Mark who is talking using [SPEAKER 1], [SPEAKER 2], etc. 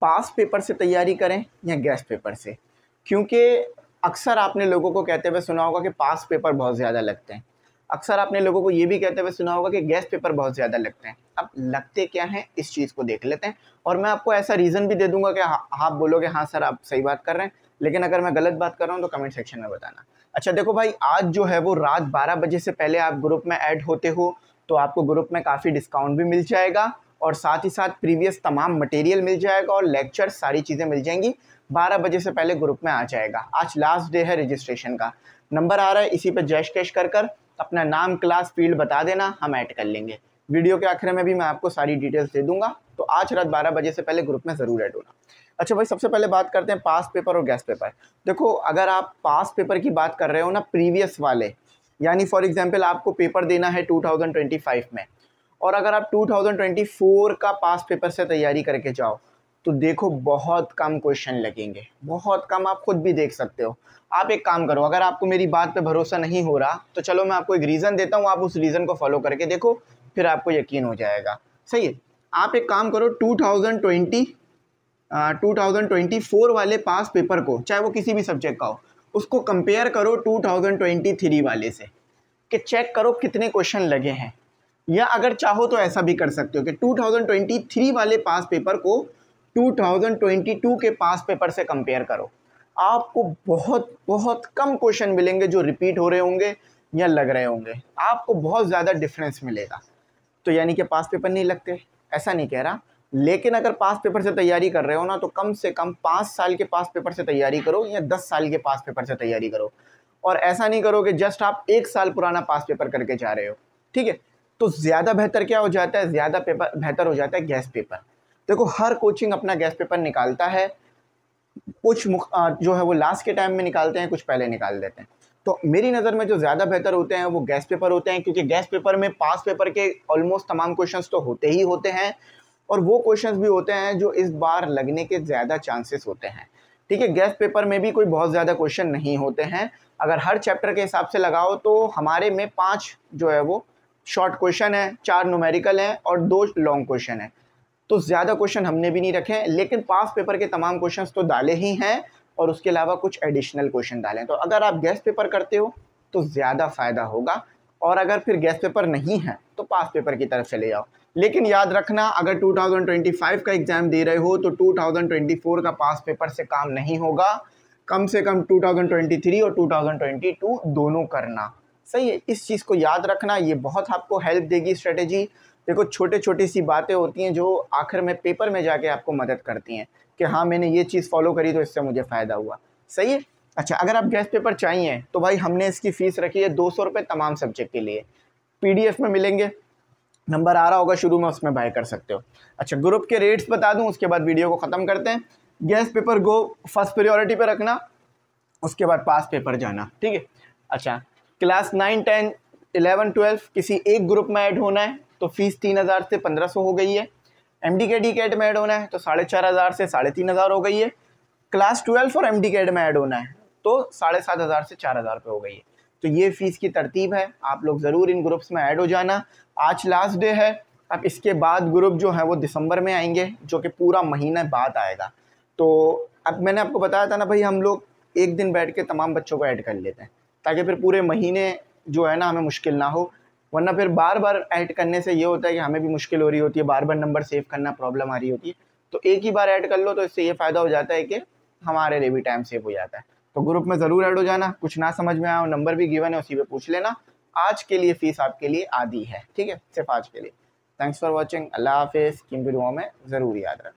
[SPEAKER 1] पास paper से तैयारी करें या गैस पेपर से क्योंकि अक्सर आपने लोगों को कहते हुए सुना होगा कि पास पेपर बहुत ज़्यादा लगते हैं अक्सर आपने लोगों को ये भी कहते हुए सुना होगा कि गैस पेपर बहुत ज़्यादा लगते हैं अब लगते क्या हैं इस चीज़ को देख लेते हैं और मैं आपको ऐसा रीज़न भी दे दूंगा कि हाँ आप बोलोगे हाँ सर आप सही बात कर रहे हैं लेकिन अगर मैं गलत बात कर रहा हूँ तो कमेंट सेक्शन में बताना अच्छा देखो भाई आज जो है वो रात बारह बजे से पहले आप ग्रुप में ऐड होते हो तो आपको ग्रुप में काफ़ी डिस्काउंट भी मिल जाएगा और साथ ही साथ प्रीवियस तमाम मटेरियल मिल जाएगा और लेक्चर सारी चीज़ें मिल जाएंगी बारह बजे से पहले ग्रुप में आ जाएगा आज लास्ट डे है रजिस्ट्रेशन का नंबर आ रहा है इसी पर जैश कैश कर कर अपना नाम क्लास फील्ड बता देना हम ऐड कर लेंगे वीडियो के आखिर में भी मैं आपको सारी डिटेल्स दे दूंगा तो आज रात बारह बजे से पहले ग्रुप में ज़रूर ऐड होना अच्छा भाई सबसे पहले बात करते हैं पास पेपर और गैस पेपर देखो अगर आप पास पेपर की बात कर रहे हो ना प्रीवियस वाले यानी फॉर एग्जाम्पल आपको पेपर देना है 2025 में और अगर आप 2024 का पास पेपर से तैयारी करके जाओ तो देखो बहुत कम क्वेश्चन लगेंगे बहुत कम आप खुद भी देख सकते हो आप एक काम करो अगर आपको मेरी बात पे भरोसा नहीं हो रहा तो चलो मैं आपको एक रीज़न देता हूँ आप उस रीज़न को फॉलो करके देखो फिर आपको यकीन हो जाएगा सही है आप एक काम करो 2020 2024 वाले पास पेपर को चाहे वो किसी भी सब्जेक्ट का हो उसको कंपेयर करो 2023 वाले से कि चेक करो कितने क्वेश्चन लगे हैं या अगर चाहो तो ऐसा भी कर सकते हो कि 2023 वाले पास पेपर को 2022 के पास पेपर से कंपेयर करो आपको बहुत बहुत कम क्वेश्चन मिलेंगे जो रिपीट हो रहे होंगे या लग रहे होंगे आपको बहुत ज़्यादा डिफरेंस मिलेगा तो यानी कि पास पेपर नहीं लगते ऐसा नहीं कह रहा लेकिन अगर पास पेपर से तैयारी कर रहे हो ना तो कम से कम पाँच साल के पास पेपर से तैयारी करो या दस साल के पास पेपर से तैयारी करो और ऐसा नहीं करो कि जस्ट आप एक साल पुराना पास पेपर करके जा रहे हो ठीक है तो ज़्यादा बेहतर क्या हो जाता है ज़्यादा पेपर बेहतर हो जाता है गैस पेपर देखो हर कोचिंग अपना गैस पेपर निकालता है कुछ जो है वो लास्ट के टाइम में निकालते हैं कुछ पहले निकाल देते हैं तो मेरी नज़र में जो ज़्यादा बेहतर होते हैं वो गैस पेपर होते हैं क्योंकि गैस पेपर में पास पेपर के ऑलमोस्ट तमाम क्वेश्चन तो होते ही होते हैं और वो क्वेश्चन भी होते हैं जो इस बार लगने के ज़्यादा चांसेस होते हैं ठीक है गैस पेपर में भी कोई बहुत ज़्यादा क्वेश्चन नहीं होते हैं अगर हर चैप्टर के हिसाब से लगाओ तो हमारे में पाँच जो है वो शॉर्ट क्वेश्चन है चार नूमेरिकल हैं और दो लॉन्ग क्वेश्चन हैं तो ज़्यादा क्वेश्चन हमने भी नहीं रखे हैं लेकिन पास पेपर के तमाम क्वेश्चन तो डाले ही हैं और उसके अलावा कुछ एडिशनल क्वेश्चन डाले हैं तो अगर आप गैस पेपर करते हो तो ज़्यादा फ़ायदा होगा और अगर फिर गैस पेपर नहीं है तो पास पेपर की तरफ चले जाओ लेकिन याद रखना अगर 2025 का एग्ज़ाम दे रहे हो तो 2024 का पास पेपर से काम नहीं होगा कम से कम 2023 और 2022 दोनों करना सही है इस चीज़ को याद रखना ये बहुत आपको हेल्प देगी स्ट्रेटेजी देखो छोटे छोटी सी बातें होती हैं जो आखिर में पेपर में जाके आपको मदद करती हैं कि हाँ मैंने ये चीज़ फॉलो करी तो इससे मुझे फ़ायदा हुआ सही है अच्छा अगर आप गैस पेपर चाहिए तो भाई हमने इसकी फ़ीस रखी है दो सौ रुपये तमाम सब्जेक्ट के लिए पी में मिलेंगे नंबर आ रहा होगा शुरू में उसमें बाय कर सकते हो अच्छा ग्रुप के रेट्स बता दूँ उसके बाद वीडियो को ख़त्म करते हैं गैस पेपर गो फर्स्ट प्रियोरिटी पर रखना उसके बाद पास पेपर जाना ठीक है अच्छा class nine ten eleven twelve किसी एक ग्रुप में ऐड होना है तो फ़ीस तीन हज़ार से पंद्रह सौ हो गई है एम डी के डी कैड में ऐड होना है तो साढ़े चार हज़ार से साढ़े तीन हज़ार हो गई है क्लास ट्वेल्व और एम डी कैड में ऐड होना है तो साढ़े सात हज़ार से चार हज़ार रुपये हो गई है तो ये फ़ीस की तरतीब है आप लोग ज़रूर इन ग्रुप्स में ऐड हो जाना आज लास्ट डे है अब इसके बाद ग्रुप जो है वो दिसंबर में आएंगे जो कि पूरा महीना बाद आएगा तो अब मैंने आपको बताया था ना भाई हम लोग एक दिन बैठ के तमाम बच्चों को ऐड कर लेते हैं ताकि फिर पूरे महीने जो है ना हमें मुश्किल ना हो वरना फिर बार बार ऐड करने से ये होता है कि हमें भी मुश्किल हो रही होती है बार बार नंबर सेव करना प्रॉब्लम आ रही होती है तो एक ही बार ऐड कर लो तो इससे ये फ़ायदा हो जाता है कि हमारे लिए भी टाइम सेव हो जाता है तो ग्रुप में ज़रूर ऐड हो जाना कुछ ना समझ में आया नंबर भी गिवन है उसी पर पूछ लेना आज के लिए फ़ीस आपके लिए आधी है ठीक है सिर्फ आज के लिए थैंक्स फॉर वॉचिंग अल्लाह हाफिज़ किम दुआओं में ज़रूर याद रखें